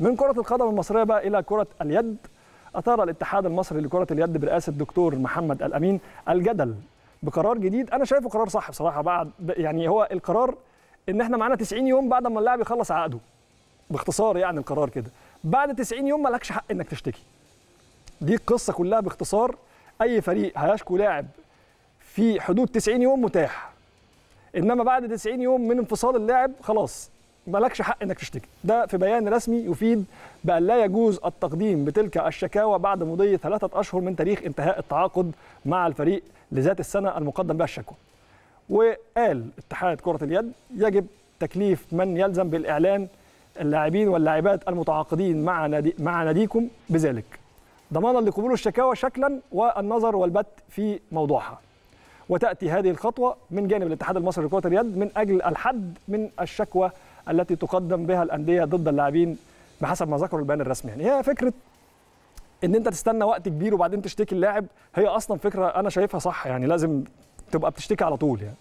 من كرة القدم المصرية بقى إلى كرة اليد أثار الاتحاد المصري لكرة اليد برئاسة الدكتور محمد الأمين الجدل بقرار جديد أنا شايفه قرار صح بصراحة بعد يعني هو القرار إن إحنا معانا 90 يوم بعد ما اللاعب يخلص عقده باختصار يعني القرار كده بعد 90 يوم مالكش حق إنك تشتكي دي القصة كلها باختصار أي فريق هيشكو لاعب في حدود 90 يوم متاح إنما بعد 90 يوم من انفصال اللاعب خلاص مالكش حق انك تشتكي ده في بيان رسمي يفيد بان لا يجوز التقديم بتلك الشكاوى بعد مضي ثلاثه اشهر من تاريخ انتهاء التعاقد مع الفريق لذات السنه المقدم بها الشكوى وقال اتحاد كره اليد يجب تكليف من يلزم بالاعلان اللاعبين واللاعبات المتعاقدين مع نادي مع ناديكم بذلك ضمانا لقبول الشكاوى شكلا والنظر والبت في موضوعها وتاتي هذه الخطوه من جانب الاتحاد المصري لكره اليد من اجل الحد من الشكوى التي تقدم بها الانديه ضد اللاعبين بحسب ما ذكر البيان الرسمي يعني هي فكره ان انت تستنى وقت كبير وبعدين تشتكي اللاعب هي اصلا فكره انا شايفها صح يعني لازم تبقى بتشتكي على طول يعني